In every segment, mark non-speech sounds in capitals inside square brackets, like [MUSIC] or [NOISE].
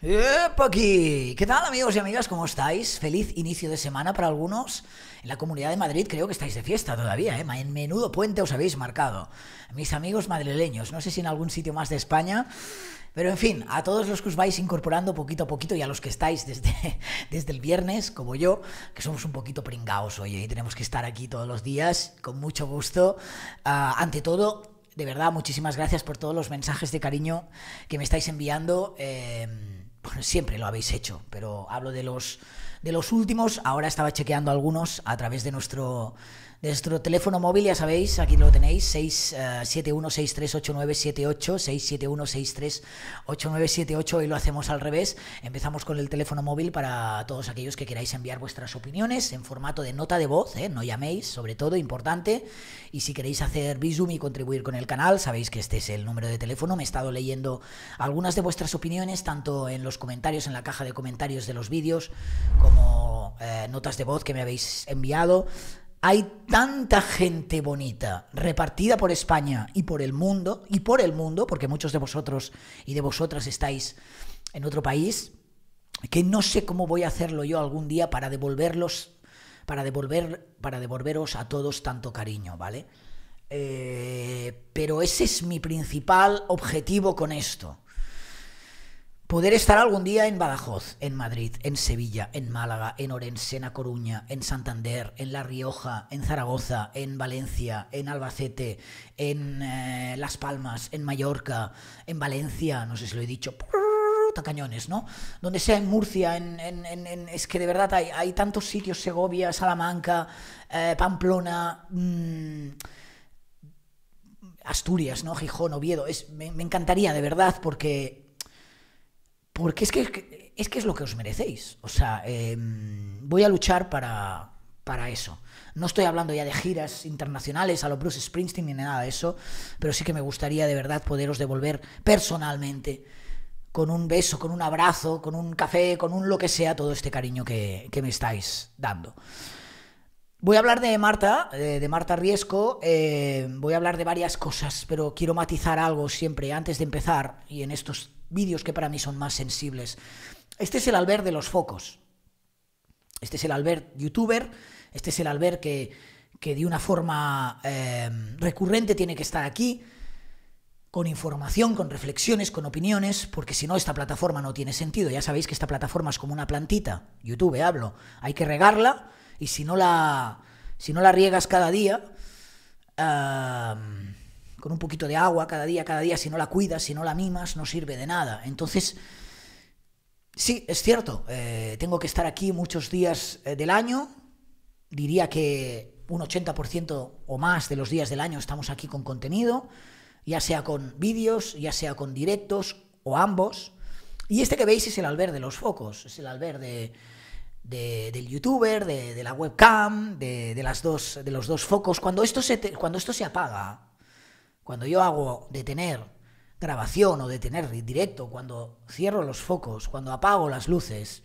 ¡Eh, aquí! ¿Qué tal amigos y amigas? ¿Cómo estáis? Feliz inicio de semana para algunos. En la Comunidad de Madrid creo que estáis de fiesta todavía, ¿eh? En menudo puente os habéis marcado. Mis amigos madrileños, no sé si en algún sitio más de España, pero en fin, a todos los que os vais incorporando poquito a poquito y a los que estáis desde, [LAUGHS] desde el viernes, como yo, que somos un poquito pringaos, oye, y tenemos que estar aquí todos los días, con mucho gusto. Ah, ante todo, de verdad, muchísimas gracias por todos los mensajes de cariño que me estáis enviando. Em, siempre lo habéis hecho, pero hablo de los, de los últimos. Ahora estaba chequeando algunos a través de nuestro nuestro teléfono móvil, ya sabéis, aquí lo tenéis, eh, siete 671638978, y lo hacemos al revés. Empezamos con el teléfono móvil para todos aquellos que queráis enviar vuestras opiniones en formato de nota de voz, eh, no llaméis, sobre todo, importante. Y si queréis hacer visum y contribuir con el canal, sabéis que este es el número de teléfono. Me he estado leyendo algunas de vuestras opiniones, tanto en los comentarios, en la caja de comentarios de los vídeos, como eh, notas de voz que me habéis enviado hay tanta gente bonita repartida por España y por el mundo, y por el mundo, porque muchos de vosotros y de vosotras estáis en otro país, que no sé cómo voy a hacerlo yo algún día para devolverlos, para devolver, para devolveros a todos tanto cariño, ¿vale? Eh, pero ese es mi principal objetivo con esto poder estar algún día en Badajoz, en Madrid, en Sevilla, en Málaga, en Orense, en A Coruña, en Santander, en La Rioja, en Zaragoza, en Valencia, en Albacete, en eh, Las Palmas, en Mallorca, en Valencia, no sé si lo he dicho, cañones, ¿no? Donde sea, en Murcia, en, es que de verdad hay, tantos sitios, Segovia, Salamanca, eh, Pamplona, mm, Asturias, ¿no? Gijón, Oviedo, me encantaría de verdad porque porque es que, es que es lo que os merecéis. O sea, em, voy a luchar para, eso. No estoy hablando ya de giras internacionales a los Bruce Springsteen ni nada de eso, pero sí que me gustaría de verdad poderos devolver personalmente con un beso, con un abrazo, con un café, con un lo que sea, todo este cariño que, me estáis dando. Voy a hablar de Marta, eh, de Marta Riesco, eh, voy a hablar de varias cosas, pero quiero matizar algo siempre antes de empezar y en estos vídeos que para mí son más sensibles. Este es el alber de los focos. Este es el Albert youtuber. Este es el Albert que, que de una forma eh, recurrente tiene que estar aquí con información, con reflexiones, con opiniones, porque si no esta plataforma no tiene sentido. Ya sabéis que esta plataforma es como una plantita, YouTube hablo, hay que regarla y si no la, si no la riegas cada día, eh, con un poquito de agua cada día, cada día, si no la cuidas, si no la mimas, no sirve de nada. Entonces, sí, es cierto, eh, tengo que estar aquí muchos días eh, del año, diría que un 80% o más de los días del año estamos aquí con contenido, ya sea con vídeos, ya sea con directos o ambos. Y este que veis es el alber de los focos, es el alber del youtuber, de, la webcam, de, las dos, de los dos focos. Cuando esto se, cuando esto se apaga, cuando yo hago detener grabación o detener directo, cuando cierro los focos, cuando apago las luces,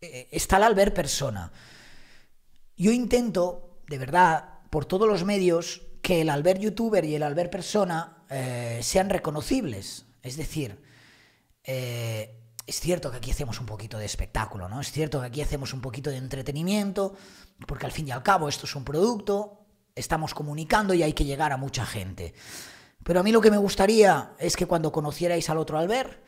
eh, está el ver persona. Yo intento, de verdad, por todos los medios, que el alber youtuber y el alber persona eh, sean reconocibles. Es decir, eh, es cierto que aquí hacemos un poquito de espectáculo, ¿no? Es cierto que aquí hacemos un poquito de entretenimiento, porque al fin y al cabo esto es un producto, estamos comunicando y hay que llegar a mucha gente. Pero a mí lo que me gustaría es que cuando conocierais al otro alber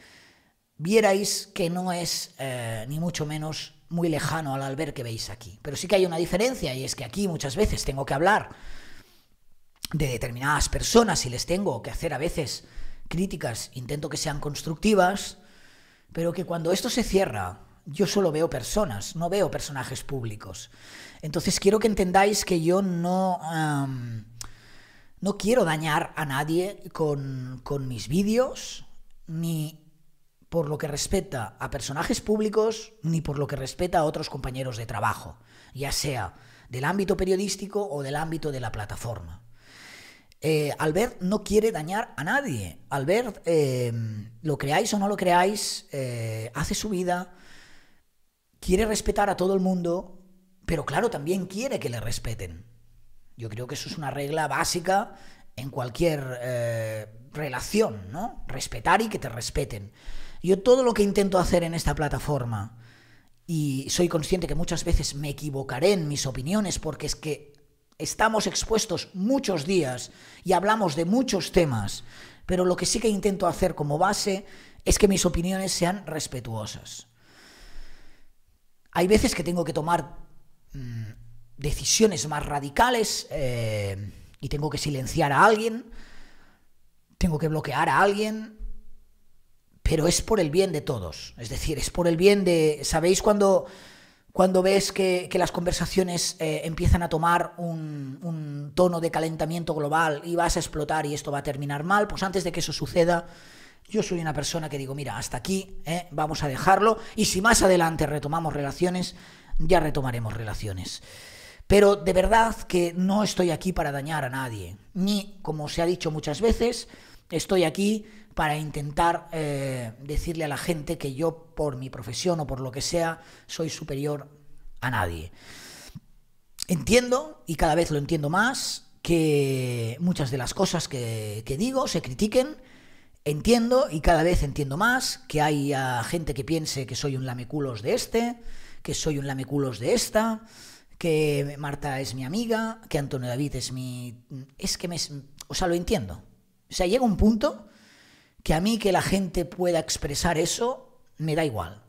vierais que no es eh, ni mucho menos muy lejano al alber que veis aquí. Pero sí que hay una diferencia y es que aquí muchas veces tengo que hablar de determinadas personas y les tengo que hacer a veces críticas, intento que sean constructivas, pero que cuando esto se cierra, yo solo veo personas, no veo personajes públicos. Entonces quiero que entendáis que yo no, no quiero dañar a nadie con, mis vídeos, ni por lo que respecta a personajes públicos, ni por lo que respecta a otros compañeros de trabajo, ya sea del ámbito periodístico o del ámbito de la plataforma. Eh, Albert no quiere dañar a nadie. Albert, eh, lo creáis o no lo creáis, eh, hace su vida, quiere respetar a todo el mundo, pero claro, también quiere que le respeten. Yo creo que eso es una regla básica en cualquier eh, relación, ¿no? Respetar y que te respeten. Yo todo lo que intento hacer en esta plataforma, y soy consciente que muchas veces me equivocaré en mis opiniones porque es que estamos expuestos muchos días y hablamos de muchos temas, pero lo que sí que intento hacer como base es que mis opiniones sean respetuosas. Hay veces que tengo que tomar mm, decisiones más radicales eh, y tengo que silenciar a alguien, tengo que bloquear a alguien, pero es por el bien de todos. Es decir, es por el bien de... ¿Sabéis cuando, cuando ves que, las conversaciones eh, empiezan a tomar un, un tono de calentamiento global y vas a explotar y esto va a terminar mal? Pues antes de que eso suceda yo soy una persona que digo, mira, hasta aquí ¿eh? vamos a dejarlo y si más adelante retomamos relaciones, ya retomaremos relaciones. Pero de verdad que no estoy aquí para dañar a nadie, ni, como se ha dicho muchas veces, estoy aquí para intentar eh, decirle a la gente que yo, por mi profesión o por lo que sea, soy superior a nadie. Entiendo, y cada vez lo entiendo más, que muchas de las cosas que digo se critiquen, Entiendo y cada vez entiendo más que hay gente que piense que soy un lameculos de este, que soy un lameculos de esta, que Marta es mi amiga, que Antonio David es mi... Es que me... O sea, lo entiendo. O sea, llega un punto que a mí que la gente pueda expresar eso, me da igual.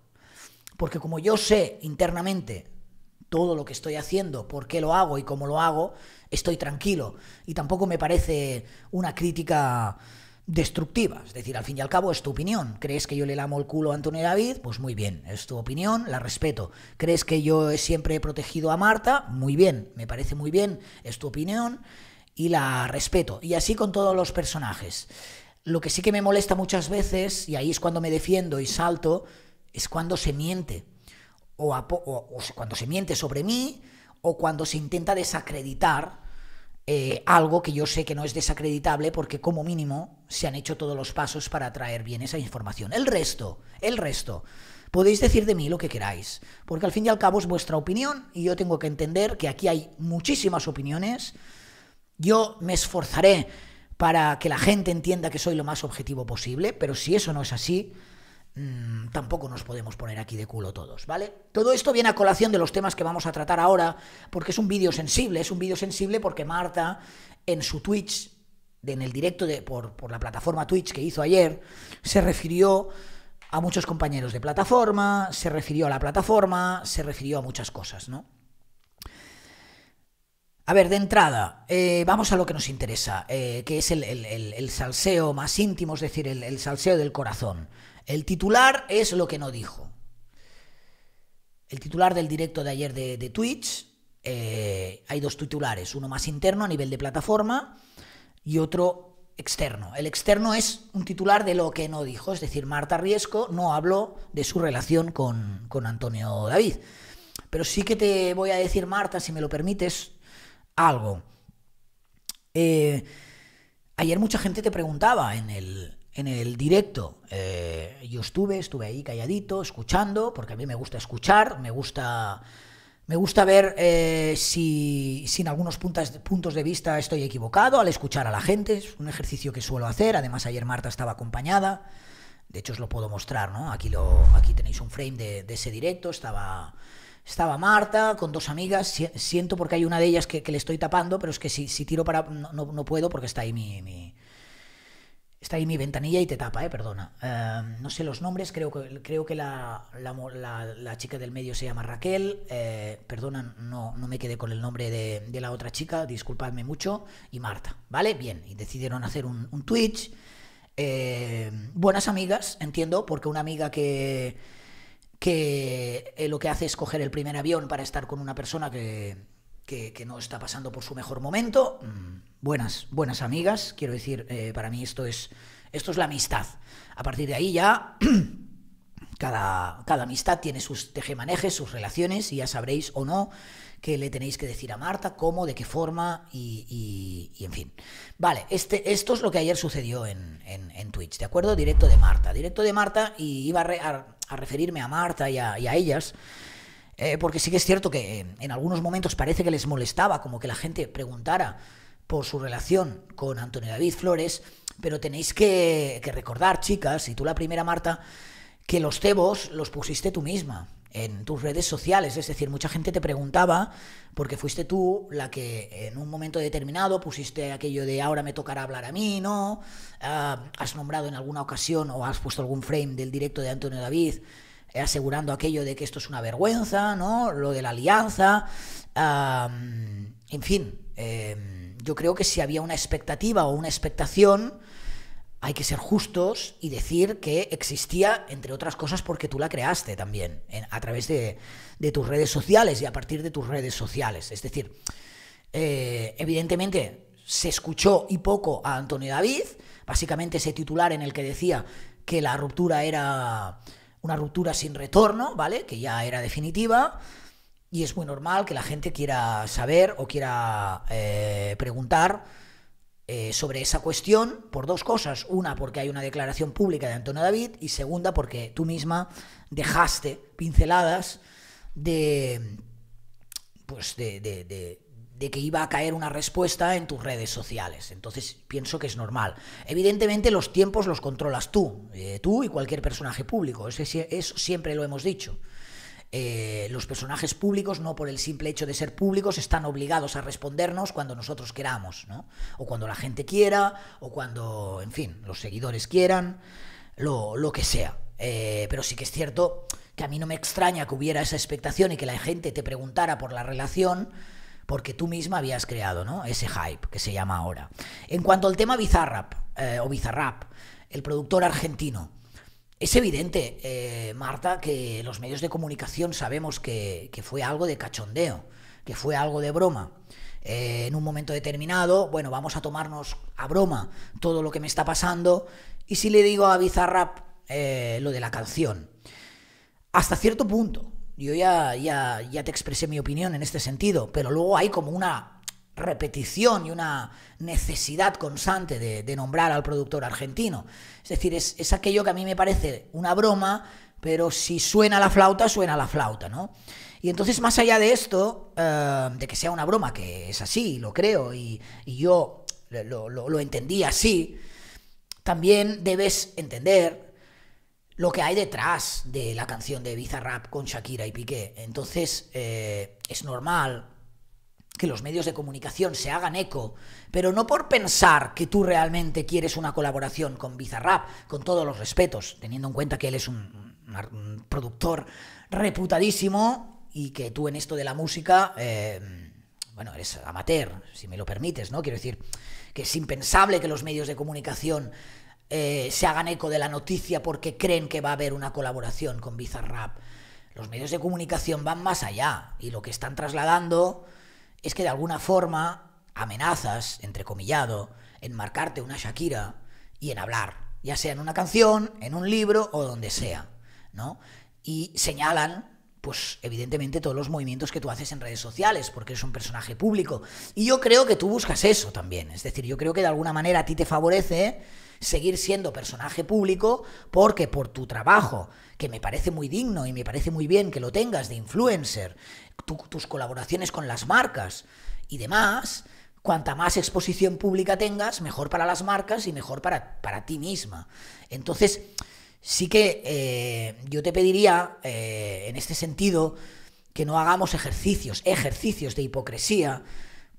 Porque como yo sé internamente todo lo que estoy haciendo, por qué lo hago y cómo lo hago, estoy tranquilo. Y tampoco me parece una crítica destructivas, Es decir, al fin y al cabo es tu opinión. ¿Crees que yo le lamo el culo a Antonio David? Pues muy bien, es tu opinión, la respeto. ¿Crees que yo siempre he protegido a Marta? Muy bien, me parece muy bien, es tu opinión y la respeto. Y así con todos los personajes. Lo que sí que me molesta muchas veces, y ahí es cuando me defiendo y salto, es cuando se miente. o cuando se miente sobre mí, o cuando se intenta desacreditar eh, algo que yo sé que no es desacreditable porque como mínimo se han hecho todos los pasos para traer bien esa información. El resto, el resto. Podéis decir de mí lo que queráis, porque al fin y al cabo es vuestra opinión y yo tengo que entender que aquí hay muchísimas opiniones. Yo me esforzaré para que la gente entienda que soy lo más objetivo posible, pero si eso no es así, Mm, tampoco nos podemos poner aquí de culo todos, ¿vale? Todo esto viene a colación de los temas que vamos a tratar ahora, porque es un vídeo sensible, es un vídeo sensible porque Marta en su Twitch, en el directo de, por, la plataforma Twitch que hizo ayer, se refirió a muchos compañeros de plataforma, se refirió a la plataforma, se refirió a muchas cosas, ¿no? A ver, de entrada, eh, vamos a lo que nos interesa, eh, que es el, salseo más íntimo, es decir, el, salseo del corazón. El titular es lo que no dijo. El titular del directo de ayer de, Twitch, eh, hay dos titulares, uno más interno a nivel de plataforma y otro externo. El externo es un titular de lo que no dijo, es decir, Marta Riesco no habló de su relación con, Antonio David. Pero sí que te voy a decir, Marta, si me lo permites, algo. Eh, ayer mucha gente te preguntaba en el, en el directo. Eh, yo estuve, estuve ahí calladito, escuchando, porque a mí me gusta escuchar, me gusta, me gusta ver eh, si, en algunos puntos de vista estoy equivocado al escuchar a la gente. Es un ejercicio que suelo hacer. Además, ayer Marta estaba acompañada. De hecho, os lo puedo mostrar, ¿no? Aquí, lo, aquí tenéis un frame de, ese directo. Estaba, estaba Marta con dos amigas. Siento porque hay una de ellas que, le estoy tapando, pero es que si, si tiro para. No, no, puedo porque está ahí mi Está ahí mi ventanilla y te tapa, ¿eh? perdona. Em, no sé los nombres, creo que, creo que la, chica del medio se llama Raquel. Eh, perdona, no, me quedé con el nombre de, la otra chica, disculpadme mucho. Y Marta, ¿vale? Bien, y decidieron hacer un, Twitch. Eh, buenas amigas, entiendo, porque una amiga que, que eh, lo que hace es coger el primer avión para estar con una persona que, que, no está pasando por su mejor momento. Mm, buenas, buenas amigas, quiero decir, eh, para mí esto es, esto es la amistad. A partir de ahí ya... [CLEARS THROAT] Cada, cada, amistad tiene sus tejemanejes, sus relaciones, y ya sabréis o no que le tenéis que decir a Marta, cómo, de qué forma, y, y, en fin. Vale, este, esto es lo que ayer sucedió en, en, Twitch, ¿de acuerdo? Directo de Marta. Directo de Marta, y iba a, referirme a Marta y a ellas, eh, porque sí que es cierto que eh, en algunos momentos parece que les molestaba como que la gente preguntara por su relación con Antonio David Flores, pero tenéis que, recordar, chicas, y tú la primera, Marta, que los cebos los pusiste tú misma en tus redes sociales. Es decir, mucha gente te preguntaba, porque fuiste tú la que en un momento determinado pusiste aquello de ahora me tocará hablar a mí, ¿no? Ah, has nombrado en alguna ocasión o has puesto algún frame del directo de Antonio David asegurando aquello de que esto es una vergüenza, ¿no? Lo de la alianza. en fin, em, yo creo que si había una expectativa o una expectación, hay que ser justos y decir que existía, entre otras cosas, porque tú la creaste también, a través de, tus redes sociales y a partir de tus redes sociales. Es decir, eh, evidentemente se escuchó y poco a Antonio David, básicamente ese titular en el que decía que la ruptura era una ruptura sin retorno, ¿vale? Que ya era definitiva. Y es muy normal que la gente quiera saber o quiera eh, preguntar eh, sobre esa cuestión por dos cosas. Una, porque hay una declaración pública de Antonio David y segunda, porque tú misma dejaste pinceladas de, pues de de que iba a caer una respuesta en tus redes sociales. Entonces pienso que es normal. Evidentemente los tiempos los controlas tú, eh, tú y cualquier personaje público. Eso, siempre lo hemos dicho. Eh, los personajes públicos, no por el simple hecho de ser públicos, están obligados a respondernos cuando nosotros queramos, O cuando la gente quiera, o cuando, en fin, los seguidores quieran, lo, que sea. Eh, pero sí que es cierto que a mí no me extraña que hubiera esa expectación y que la gente te preguntara por la relación porque tú misma habías creado ese hype que se llama ahora. En cuanto al tema Bizarrap eh, o Bizarrap, el productor argentino, es evidente, eh, Marta, que los medios de comunicación sabemos que, fue algo de cachondeo, que fue algo de broma. Eh, en un momento determinado, bueno, vamos a tomarnos a broma todo lo que me está pasando. Y si le digo a Bizarrap lo de la canción, hasta cierto punto, yo ya, ya, te expresé mi opinión en este sentido, pero luego hay como una repetición y una necesidad constante de, nombrar al productor argentino. Es decir, es, aquello que a mí me parece una broma, pero si suena la flauta, suena la flauta, ¿no? Y entonces, más allá de esto, eh, de que sea una broma, que es así, lo creo, y, yo lo, lo entendí así, también debes entender lo que hay detrás de la canción de Bizarrap con Shakira y Piqué. Entonces, eh, es normal que los medios de comunicación se hagan eco, pero no por pensar que tú realmente quieres una colaboración con Bizarrap, con todos los respetos, teniendo en cuenta que él es un, productor reputadísimo y que tú en esto de la música, eh, bueno, eres amateur, si me lo permites, ¿no? Quiero decir que es impensable que los medios de comunicación eh, se hagan eco de la noticia porque creen que va a haber una colaboración con Bizarrap. Los medios de comunicación van más allá y lo que están trasladando es que de alguna forma amenazas, comillado, en marcarte una Shakira y en hablar, ya sea en una canción, en un libro o donde sea, ¿no? Y señalan pues evidentemente todos los movimientos que tú haces en redes sociales, porque eres un personaje público. Y yo creo que tú buscas eso también. Es decir, yo creo que de alguna manera a ti te favorece seguir siendo personaje público porque por tu trabajo, que me parece muy digno y me parece muy bien que lo tengas de influencer, tus colaboraciones con las marcas y demás, cuanta más exposición pública tengas, mejor para las marcas y mejor para, ti misma. Entonces, sí que eh, yo te pediría, eh, en este sentido, que no hagamos ejercicios, ejercicios de hipocresía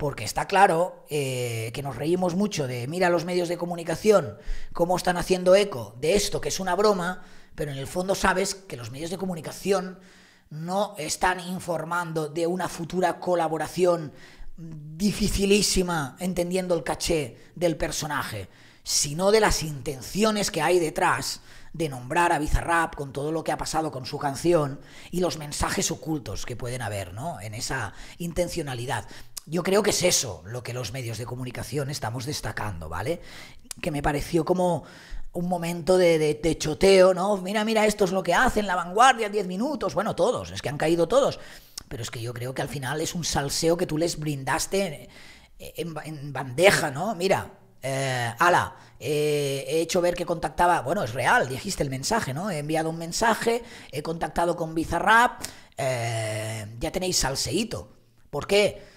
porque está claro eh, que nos reímos mucho de, mira los medios de comunicación, cómo están haciendo eco de esto, que es una broma, pero en el fondo sabes que los medios de comunicación no están informando de una futura colaboración dificilísima, entendiendo el caché del personaje, sino de las intenciones que hay detrás de nombrar a Bizarrap con todo lo que ha pasado con su canción y los mensajes ocultos que pueden haber ¿no? en esa intencionalidad yo creo que es eso lo que los medios de comunicación estamos destacando, ¿vale? Que me pareció como un momento de, choteo, ¿no? Mira, mira, esto es lo que hacen, la vanguardia, 10 minutos, bueno, todos, es que han caído todos. Pero es que yo creo que al final es un salseo que tú les brindaste en, bandeja, ¿no? Mira, eh, ala, eh, he hecho ver que contactaba, bueno, es real, dijiste el mensaje, ¿no? He enviado un mensaje, he contactado con Bizarrap, eh, ya tenéis salseíto. ¿Por qué?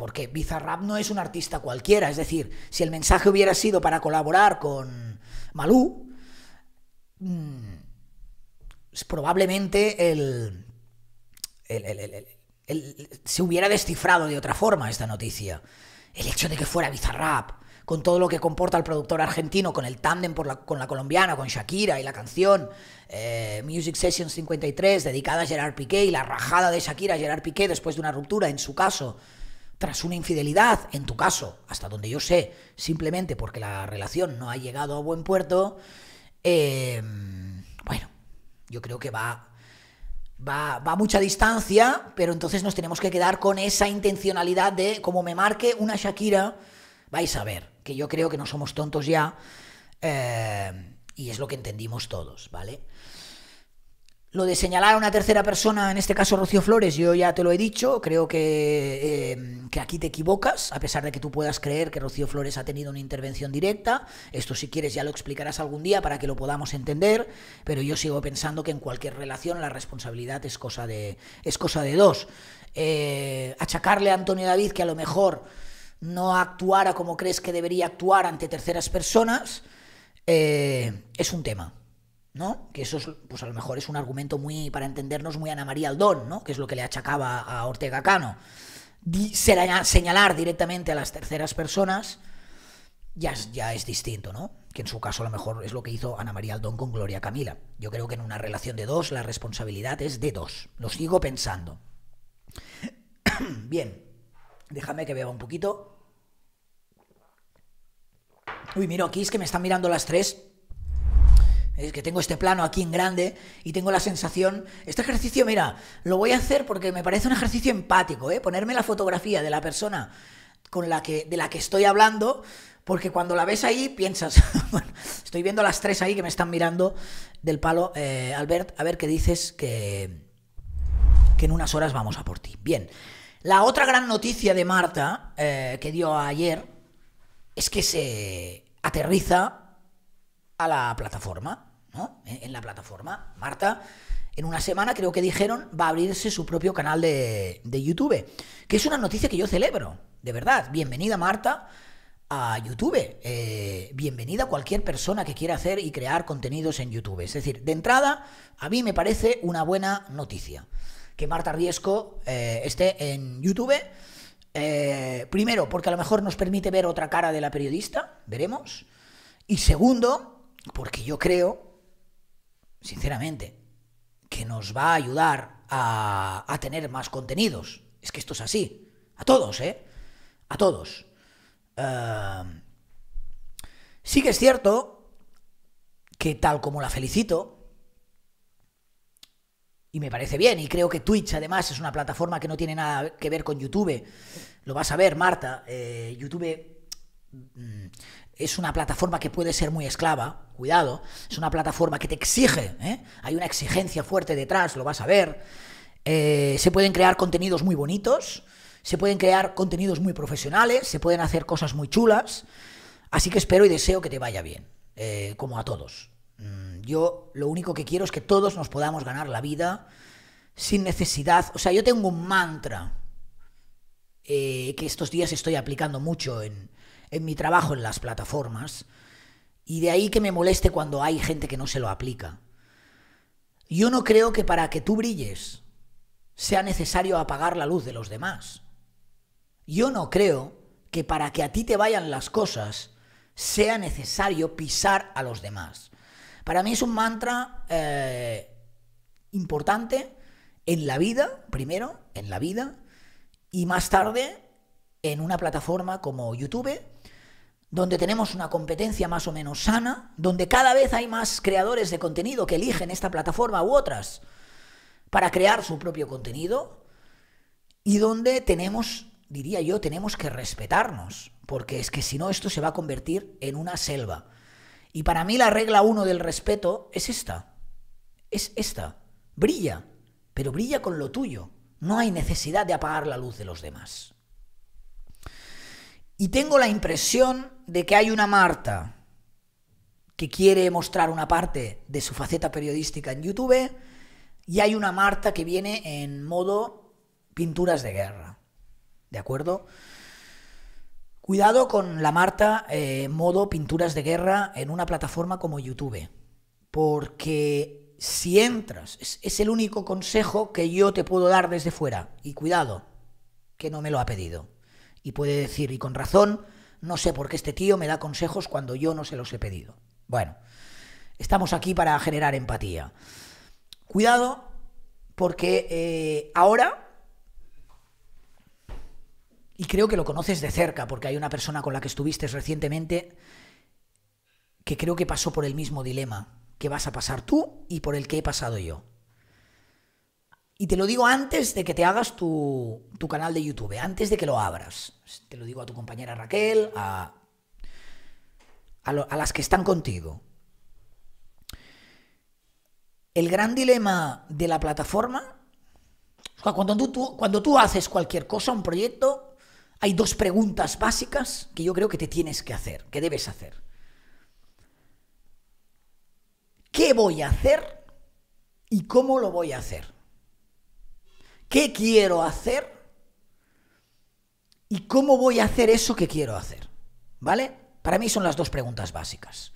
Porque Bizarrap no es un artista cualquiera. Es decir, si el mensaje hubiera sido para colaborar con Malú, mm, probablemente el, se hubiera descifrado de otra forma esta noticia. El hecho de que fuera Bizarrap, con todo lo que comporta el productor argentino, con el tándem con la colombiana, con Shakira y la canción eh, Music Session 53 dedicada a Gerard Piqué y la rajada de Shakira a Gerard Piqué después de una ruptura, en su caso, tras una infidelidad, en tu caso, hasta donde yo sé, simplemente porque la relación no ha llegado a buen puerto, em, bueno, yo creo que va, va, a mucha distancia, pero entonces nos tenemos que quedar con esa intencionalidad de, como me marque una Shakira, vais a ver, que yo creo que no somos tontos ya, em, y es lo que entendimos todos, ¿vale? Lo de señalar a una tercera persona, en este caso Rocío Flores, yo ya te lo he dicho, creo eh, que, aquí te equivocas, a pesar de que tú puedas creer que Rocío Flores ha tenido una intervención directa. Esto si quieres ya lo explicarás algún día para que lo podamos entender, pero yo sigo pensando que en cualquier relación la responsabilidad es cosa de, es cosa de dos. Eh, achacarle a Antonio David que a lo mejor no actuara como crees que debería actuar ante terceras personas eh, es un tema. ¿no? Que eso, es, pues a lo mejor es un argumento muy, para entendernos, muy Ana María Aldón, ¿no? Que es lo que le achacaba a Ortega Cano. señalar directamente a las terceras personas ya es, ya es distinto, ¿no? Que en su caso a lo mejor es lo que hizo Ana María Aldón con Gloria Camila. Yo creo que en una relación de dos la responsabilidad es de dos. Lo sigo pensando. [COUGHS] Bien, déjame que vea un poquito. Uy, miro aquí, es que me están mirando las tres es que tengo este plano aquí en grande y tengo la sensación. Este ejercicio, mira, lo voy a hacer porque me parece un ejercicio empático, ¿eh? Ponerme la fotografía de la persona con la que, de la que estoy hablando, porque cuando la ves ahí piensas, [LAUGHS] bueno, estoy viendo a las tres ahí que me están mirando del palo, eh, Albert, a ver qué dices que, que en unas horas vamos a por ti. Bien, la otra gran noticia de Marta eh, que dio ayer es que se aterriza a la plataforma en la plataforma. Marta, en una semana creo que dijeron, va a abrirse su propio canal de, YouTube, que es una noticia que yo celebro, de verdad. Bienvenida Marta a YouTube. Eh, bienvenida a cualquier persona que quiera hacer y crear contenidos en YouTube. Es decir, de entrada, a mí me parece una buena noticia que Marta Riesco eh, esté en YouTube. Eh, primero, porque a lo mejor nos permite ver otra cara de la periodista, veremos. Y segundo, porque yo creo sinceramente, que nos va a ayudar a, tener más contenidos. Es que esto es así. A todos, ¿eh? A todos. Em, sí que es cierto que tal como la felicito, y me parece bien, y creo que Twitch además es una plataforma que no tiene nada que ver con YouTube, lo vas a ver Marta, eh, YouTube mm, es una plataforma que puede ser muy esclava, cuidado, es una plataforma que te exige, ¿eh? hay una exigencia fuerte detrás, lo vas a ver. Eh, se pueden crear contenidos muy bonitos, se pueden crear contenidos muy profesionales, se pueden hacer cosas muy chulas. Así que espero y deseo que te vaya bien, eh, como a todos. Mm, yo lo único que quiero es que todos nos podamos ganar la vida sin necesidad. O sea, yo tengo un mantra que estos días estoy aplicando mucho en, en mi trabajo en las plataformas, y de ahí que me moleste cuando hay gente que no se lo aplica. Yo no creo que para que tú brilles sea necesario apagar la luz de los demás. Yo no creo que para que a ti te vayan las cosas sea necesario pisar a los demás. Para mí es un mantra eh, importante en la vida, primero, en la vida, y más tarde en una plataforma como YouTube, donde tenemos una competencia más o menos sana, donde cada vez hay más creadores de contenido que eligen esta plataforma u otras para crear su propio contenido y donde tenemos, diría yo, tenemos que respetarnos, porque es que si no esto se va a convertir en una selva. Y para mí la regla uno del respeto es esta, es esta, brilla, pero brilla con lo tuyo, no hay necesidad de apagar la luz de los demás. Y tengo la impresión de que hay una Marta que quiere mostrar una parte de su faceta periodística en YouTube y hay una Marta que viene en modo pinturas de guerra. ¿De acuerdo? Cuidado con la Marta en eh, modo pinturas de guerra en una plataforma como YouTube. Porque si entras, es el único consejo que yo te puedo dar desde fuera. Y cuidado, que no me lo ha pedido y puede decir, y con razón, no sé por qué este tío me da consejos cuando yo no se los he pedido. Bueno, estamos aquí para generar empatía. Cuidado, porque eh, ahora, y creo que lo conoces de cerca, porque hay una persona con la que estuviste recientemente que creo que pasó por el mismo dilema que vas a pasar tú y por el que he pasado yo. Y te lo digo antes de que te hagas tu, canal de YouTube, antes de que lo abras. Te lo digo a tu compañera Raquel, a, las que están contigo. El gran dilema de la plataforma, cuando tú, cuando tú haces cualquier cosa, un proyecto, hay dos preguntas básicas que yo creo que te tienes que hacer, que debes hacer. ¿Qué voy a hacer y cómo lo voy a hacer? qué quiero hacer y cómo voy a hacer eso que quiero hacer. ¿Vale? Para mí son las dos preguntas básicas.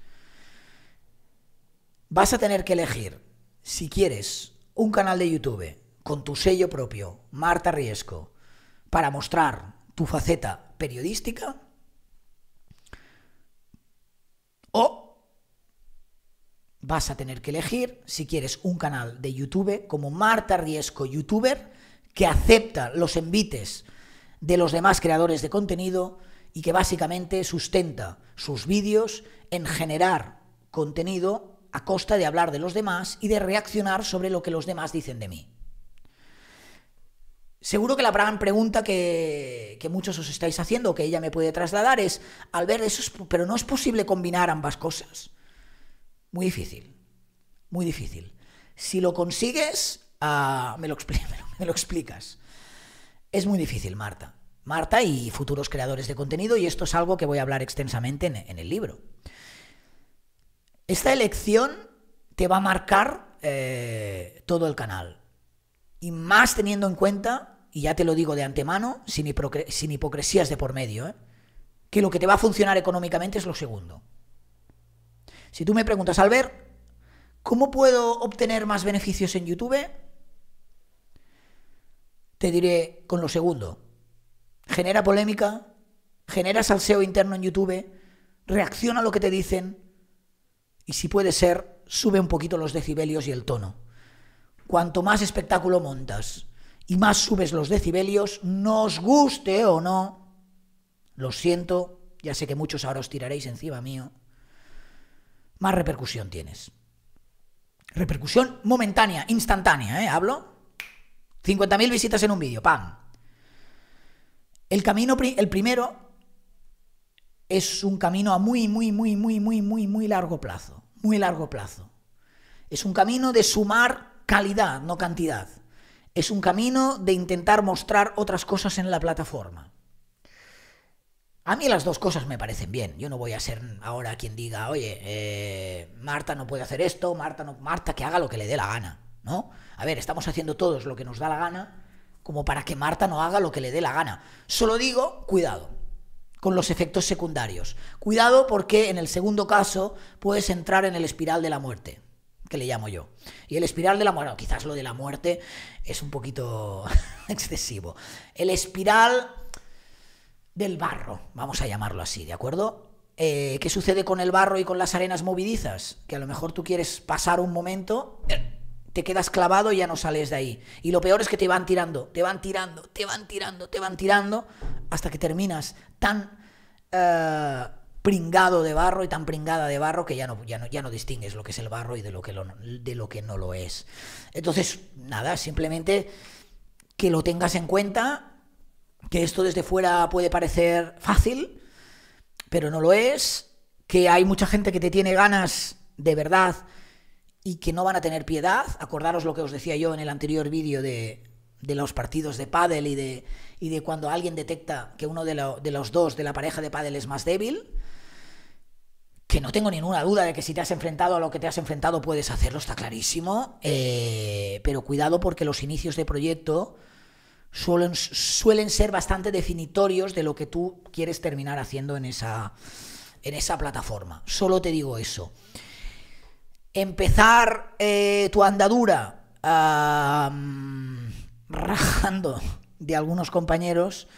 Vas a tener que elegir si quieres un canal de YouTube con tu sello propio, Marta Riesco, para mostrar tu faceta periodística o vas a tener que elegir si quieres un canal de YouTube como Marta Riesco YouTuber que acepta los envites de los demás creadores de contenido y que básicamente sustenta sus vídeos en generar contenido a costa de hablar de los demás y de reaccionar sobre lo que los demás dicen de mí. Seguro que la gran pregunta que, muchos os estáis haciendo, que ella me puede trasladar, es, al ver eso, pero no es posible combinar ambas cosas. Muy difícil, muy difícil. Si lo consigues, Ah, [LAUGHS] me, lo explicas. Es muy difícil, Marta. Marta y futuros creadores de contenido, y esto es algo que voy a hablar extensamente en, el libro. Esta elección te va a marcar eh, todo el canal. Y más teniendo en cuenta, y ya te lo digo de antemano, sin, hipocresías de por medio, ¿eh? que lo que te va a funcionar económicamente es lo segundo. Si tú me preguntas, Albert, ¿cómo puedo obtener más beneficios en YouTube? te diré con lo segundo. Genera polémica, genera salseo interno en YouTube, reacciona a lo que te dicen y si puede ser, sube un poquito los decibelios y el tono. Cuanto más espectáculo montas y más subes los decibelios, nos guste o no, lo siento, ya sé que muchos ahora os tiraréis encima mío, más repercusión tienes. Repercusión momentánea, instantánea, ¿eh? Hablo, 50.000 visitas en un vídeo, ¡pam! El camino, el primero, es un camino a muy, muy, muy, muy, muy, muy, muy largo plazo. Muy largo plazo. Es un camino de sumar calidad, no cantidad. Es un camino de intentar mostrar otras cosas en la plataforma. A mí las dos cosas me parecen bien. Yo no voy a ser ahora quien diga, oye, eh, Marta no puede hacer esto, Marta no, Marta que haga lo que le dé la gana, ¿no? a ver, estamos haciendo todos lo que nos da la gana, como para que Marta no haga lo que le dé la gana. Solo digo, cuidado con los efectos secundarios. Cuidado porque en el segundo caso puedes entrar en el espiral de la muerte, que le llamo yo. Y el espiral de la muerte, quizás lo de la muerte es un poquito [LAUGHS] excesivo. El espiral del barro, vamos a llamarlo así, ¿de acuerdo? Eh, ¿Qué sucede con el barro y con las arenas movidizas? Que a lo mejor tú quieres pasar un momento eh, te quedas clavado y ya no sales de ahí. Y lo peor es que te van tirando, te van tirando, te van tirando, te van tirando, hasta que terminas tan eh, pringado de barro y tan pringada de barro que ya no, ya no, ya no distingues lo que es el barro y de lo, que de lo que no lo es. Entonces, nada, simplemente que lo tengas en cuenta, que esto desde fuera puede parecer fácil, pero no lo es, que hay mucha gente que te tiene ganas de verdad y que no van a tener piedad. Acordaros lo que os decía yo en el anterior vídeo de, los partidos de pádel y de, de cuando alguien detecta que uno de, los dos de la pareja de pádel es más débil, que no tengo ninguna duda de que si te has enfrentado a lo que te has enfrentado puedes hacerlo, está clarísimo, eh, pero cuidado porque los inicios de proyecto suelen, suelen ser bastante definitorios de lo que tú quieres terminar haciendo en esa, en esa plataforma. Solo te digo eso empezar eh, tu andadura rajando de algunos compañeros,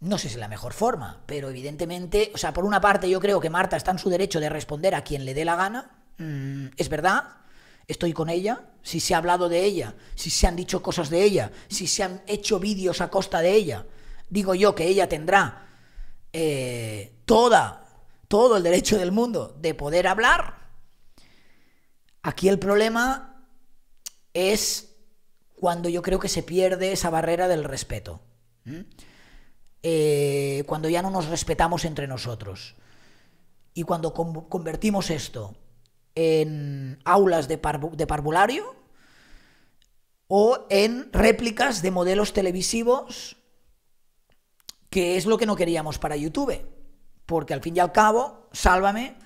no sé si es la mejor forma, pero evidentemente, o sea, por una parte yo creo que Marta está en su derecho de responder a quien le dé la gana, mm, es verdad, estoy con ella, si se ha hablado de ella, si se han dicho cosas de ella, si se han hecho vídeos a costa de ella, digo yo que ella tendrá eh, toda, todo el derecho del mundo de poder hablar, Aquí el problema es cuando yo creo que se pierde esa barrera del respeto. Eh, cuando ya no nos respetamos entre nosotros. Y cuando convertimos esto en aulas de, de parvulario o en réplicas de modelos televisivos, que es lo que no queríamos para YouTube. Porque al fin y al cabo, sálvame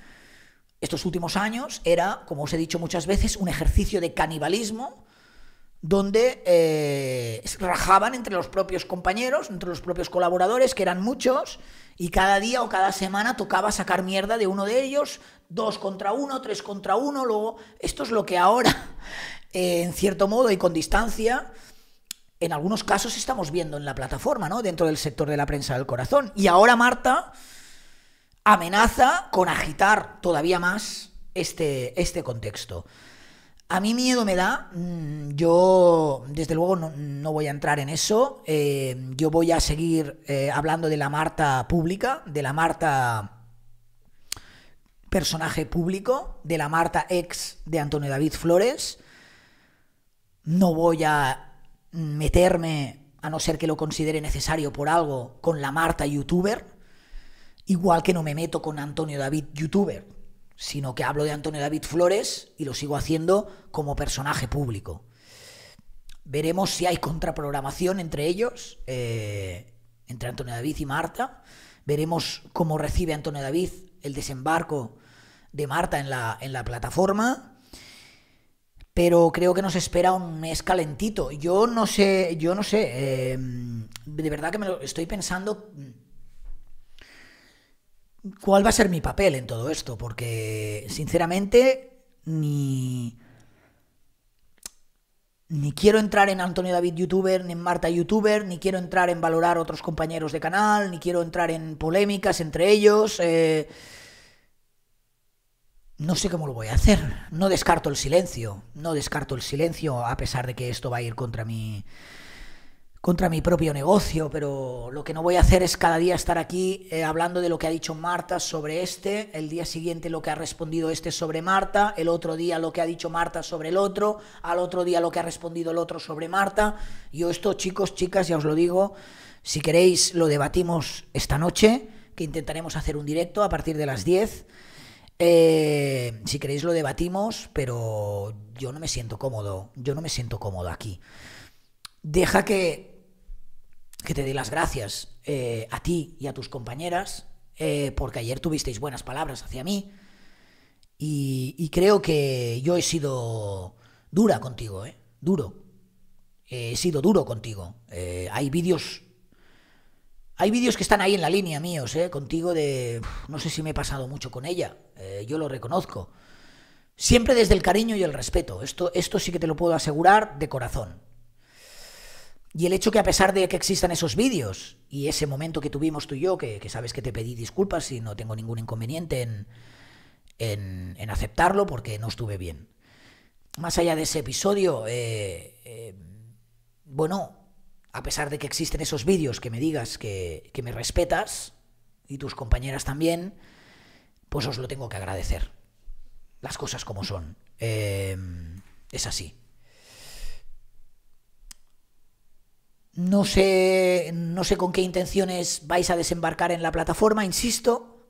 estos últimos años era, como os he dicho muchas veces, un ejercicio de canibalismo donde eh, rajaban entre los propios compañeros, entre los propios colaboradores, que eran muchos, y cada día o cada semana tocaba sacar mierda de uno de ellos, dos contra uno, tres contra uno, luego esto es lo que ahora, [LAUGHS] eh, en cierto modo y con distancia, en algunos casos estamos viendo en la plataforma, ¿no? Dentro del sector de la prensa del corazón. Y ahora Marta amenaza con agitar todavía más este, este contexto. A mí miedo me da, mm, yo desde luego no, voy a entrar en eso, eh, yo voy a seguir eh, hablando de la Marta pública, de la Marta personaje público, de la Marta ex de Antonio David Flores, no voy a meterme, a no ser que lo considere necesario por algo, con la Marta youtuber, Igual que no me meto con Antonio David, youtuber, sino que hablo de Antonio David Flores y lo sigo haciendo como personaje público. Veremos si hay contraprogramación entre ellos, eh, entre Antonio David y Marta. Veremos cómo recibe Antonio David el desembarco de Marta en la, en la plataforma. Pero creo que nos espera un mes calentito. Yo no sé, yo no sé. Eh, de verdad que me lo estoy pensando cuál va a ser mi papel en todo esto, porque sinceramente ni ni quiero entrar en Antonio David youtuber, ni en Marta youtuber, ni quiero entrar en valorar otros compañeros de canal, ni quiero entrar en polémicas entre ellos. Eh, no sé cómo lo voy a hacer. No descarto el silencio. No descarto el silencio a pesar de que esto va a ir contra mi contra mi propio negocio, pero lo que no voy a hacer es cada día estar aquí eh, hablando de lo que ha dicho Marta sobre este, el día siguiente lo que ha respondido este sobre Marta, el otro día lo que ha dicho Marta sobre el otro, al otro día lo que ha respondido el otro sobre Marta. Yo esto, chicos, chicas, ya os lo digo, si queréis lo debatimos esta noche, que intentaremos hacer un directo a partir de las 10. Eh, si queréis lo debatimos, pero yo no me siento cómodo, yo no me siento cómodo aquí. Deja que que te dé las gracias eh, a ti y a tus compañeras, eh, porque ayer tuvisteis buenas palabras hacia mí. Y, creo que yo he sido dura contigo, ¿eh? Duro. Eh, he sido duro contigo. hay vídeos. Hay vídeos que están ahí en la línea míos, ¿eh? Contigo de. No sé si me he pasado mucho con ella. yo lo reconozco. Siempre desde el cariño y el respeto. Esto, esto sí que te lo puedo asegurar de corazón. Y el hecho que a pesar de que existan esos vídeos y ese momento que tuvimos tú y yo, que, sabes que te pedí disculpas y no tengo ningún inconveniente en, en, aceptarlo porque no estuve bien. Más allá de ese episodio, eh, eh, bueno, a pesar de que existen esos vídeos que me digas que, me respetas y tus compañeras también, pues os lo tengo que agradecer. Las cosas como son. Eh, es así. No sé, no sé con qué intenciones vais a desembarcar en la plataforma, insisto.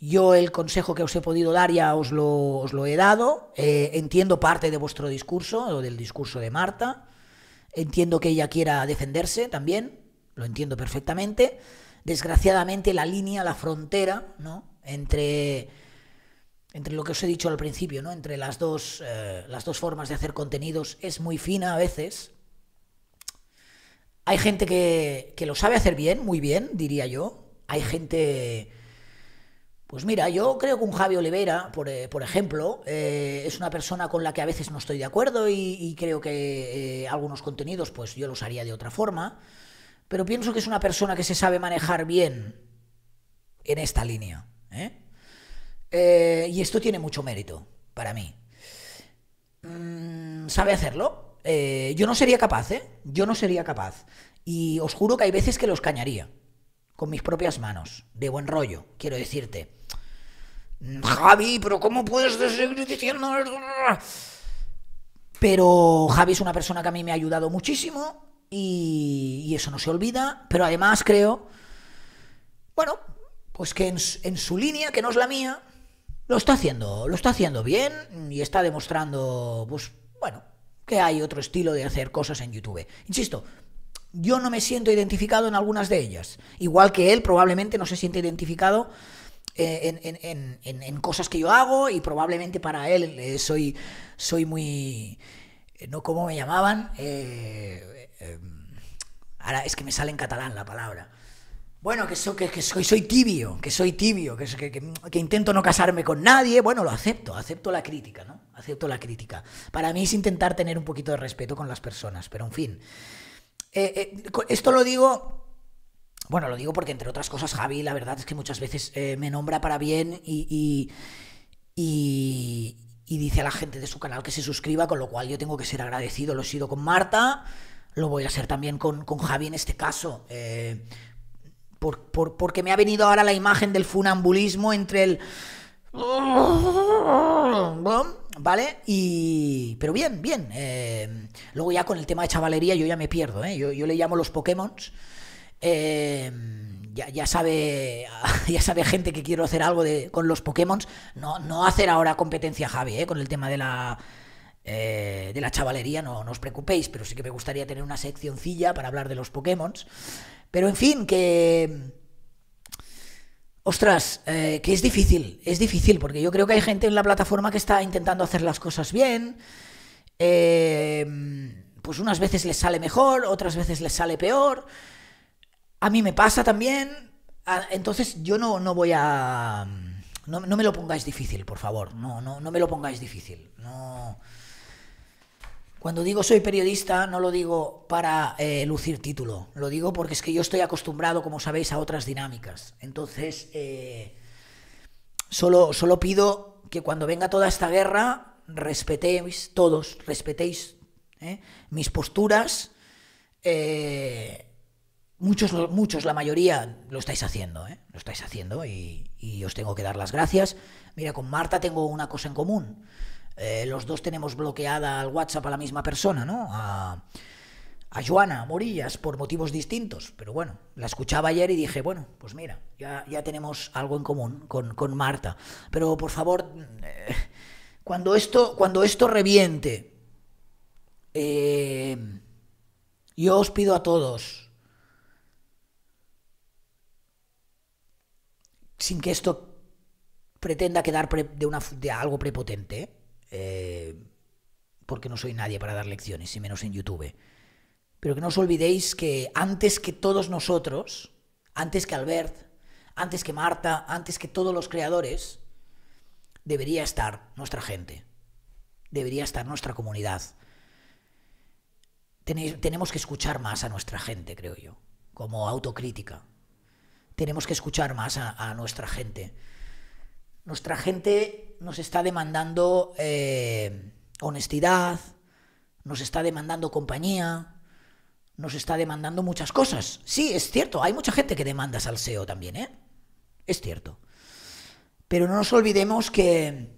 Yo el consejo que os he podido dar ya os lo, os lo he dado. Eh, entiendo parte de vuestro discurso, o del discurso de Marta. Entiendo que ella quiera defenderse también, lo entiendo perfectamente. Desgraciadamente la línea, la frontera, ¿no? Entre, entre lo que os he dicho al principio, ¿no? Entre las eh, las dos formas de hacer contenidos es muy fina a veces hay gente que, lo sabe hacer bien, muy bien, diría yo. Hay gente... Pues mira, yo creo que un Javi olivera por, eh, ejemplo, eh, es una persona con la que a veces no estoy de acuerdo y, creo que eh, algunos contenidos pues yo los haría de otra forma, pero pienso que es una persona que se sabe manejar bien en esta línea. y esto tiene mucho mérito para mí. Mm, ¿Sabe hacerlo? Eh, yo no sería capaz, ¿eh? Yo no sería capaz. Y os juro que hay veces que los cañaría. Con mis propias manos. De buen rollo, quiero decirte. Javi, pero ¿cómo puedes seguir diciendo? Pero Javi es una persona que a mí me ha ayudado muchísimo y, eso no se olvida. Pero además creo, bueno, pues que en, en, su línea, que no es la mía, lo está haciendo, lo está haciendo bien y está demostrando, pues, bueno, que hay otro estilo de hacer cosas en YouTube. Insisto, yo no me siento identificado en algunas de ellas, igual que él probablemente no se siente identificado eh, en, cosas que yo hago y probablemente para él eh, soy, soy muy... Eh, ¿no? ¿Cómo me llamaban? Em, ahora es que me sale en catalán la palabra bueno, que, que, soy, tibio, que soy tibio, que, que, intento no casarme con nadie, bueno, lo acepto, acepto la crítica, ¿no? Acepto la crítica. Para mí es intentar tener un poquito de respeto con las personas, pero en fin. Eh, eh, esto lo digo, bueno, lo digo porque entre otras cosas Javi, la verdad es que muchas veces eh, me nombra para bien y, y, dice a la gente de su canal que se suscriba, con lo cual yo tengo que ser agradecido, lo he sido con Marta lo voy a ser también con, Javi en este caso porque me ha venido ahora la imagen del funambulismo entre el... ¿Vale? Y... Pero bien, bien. Eh, luego ya con el tema de chavalería yo ya me pierdo, eh, Yo, le llamo los Pokémon. Eh, ya, sabe [LAUGHS] ya sabe gente que quiero hacer algo con los Pokémon. No, hacer ahora competencia Javi, Con el tema de la... de la chavalería, no, no, os preocupéis, pero sí que me gustaría tener una seccioncilla para hablar de los Pokémon. Pero en fin, que... Ostras, eh, que es difícil, es difícil, porque yo creo que hay gente en la plataforma que está intentando hacer las cosas bien. Eh, pues unas veces les sale mejor, otras veces les sale peor. A mí me pasa también. Ah, entonces yo no, voy a... No, me lo pongáis difícil, por favor. No, no, no me lo pongáis difícil. No... Cuando digo soy periodista, no lo digo para eh, lucir título, lo digo porque es que yo estoy acostumbrado, como sabéis, a otras dinámicas. Entonces, eh, solo, solo pido que cuando venga toda esta guerra, respetéis, todos, respetéis eh, mis posturas. muchos, muchos, la mayoría, lo estáis haciendo, lo estáis haciendo y os tengo que dar las gracias. Mira, con Marta tengo una cosa en común eh, los dos tenemos bloqueada al WhatsApp a la misma persona, ¿no? A, Joana Morillas por motivos distintos, pero bueno, la escuchaba ayer y dije, bueno, pues mira, ya, tenemos algo en común con, Marta. Pero por favor, eh, cuando, esto, cuando esto reviente, eh, yo os pido a todos, sin que esto pretenda quedar de, de algo prepotente, ¿eh? Eh, porque no soy nadie para dar lecciones, y menos en YouTube. Pero que no os olvidéis que antes que todos nosotros, antes que Albert, antes que Marta, antes que todos los creadores, debería estar nuestra gente, debería estar nuestra comunidad. tenemos que escuchar más a nuestra gente, creo yo, como autocrítica. Tenemos que escuchar más a nuestra gente nuestra gente nos está demandando eh, honestidad, nos está demandando compañía, nos está demandando muchas cosas. Sí, es cierto, hay mucha gente que demanda salseo también, ¿eh? Es cierto. Pero no nos olvidemos que,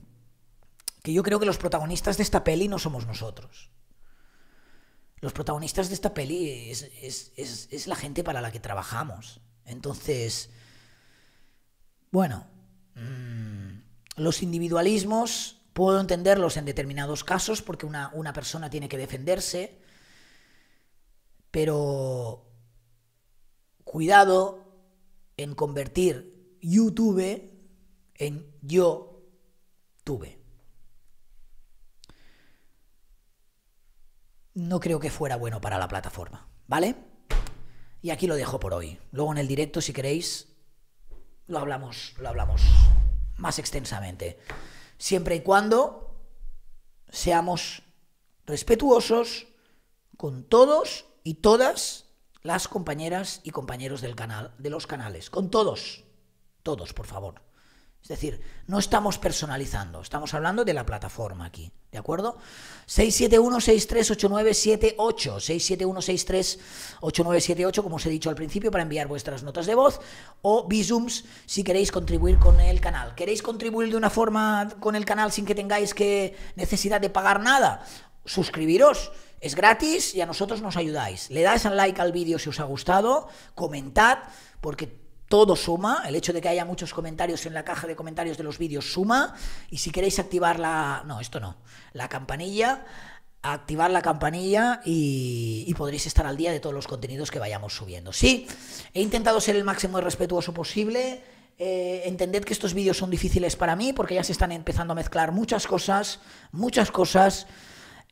que yo creo que los protagonistas de esta peli no somos nosotros. Los protagonistas de esta peli es, la gente para la que trabajamos. Entonces, bueno, mm, los individualismos puedo entenderlos en determinados casos porque una, persona tiene que defenderse, pero cuidado en convertir YouTube en yo tuve. No creo que fuera bueno para la plataforma, ¿vale? Y aquí lo dejo por hoy. Luego en el directo, si queréis, lo hablamos, lo hablamos más extensamente. Siempre y cuando seamos respetuosos con todos y todas las compañeras y compañeros del canal, de los canales. Con todos. Todos, por favor. Es decir, no estamos personalizando, estamos hablando de la plataforma aquí, ¿de acuerdo? 671-638978, 671-638978, como os he dicho al principio, para enviar vuestras notas de voz o visums si queréis contribuir con el canal. ¿Queréis contribuir de una forma con el canal sin que tengáis que necesidad de pagar nada? Suscribiros. Es gratis y a nosotros nos ayudáis. Le dais al like al vídeo si os ha gustado, comentad, porque todo suma, el hecho de que haya muchos comentarios en la caja de comentarios de los vídeos suma, y si queréis activar la, no, esto no, la campanilla, activar la campanilla y, y, podréis estar al día de todos los contenidos que vayamos subiendo. Sí, he intentado ser el máximo de respetuoso posible. Eh, entended que estos vídeos son difíciles para mí porque ya se están empezando a mezclar muchas cosas, muchas cosas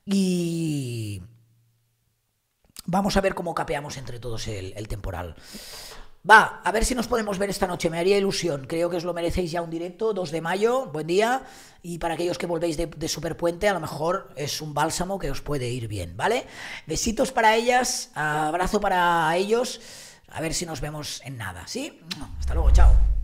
y vamos a ver cómo capeamos entre todos el temporal. Va, a ver si nos podemos ver esta noche, me haría ilusión. Creo que os lo merecéis ya un directo, 2 de mayo, buen día. Y para aquellos que volvéis de, de Superpuente, a lo mejor es un bálsamo que os puede ir bien, ¿vale? Besitos para ellas, abrazo para ellos. A ver si nos vemos en nada, ¿sí? Hasta luego, chao.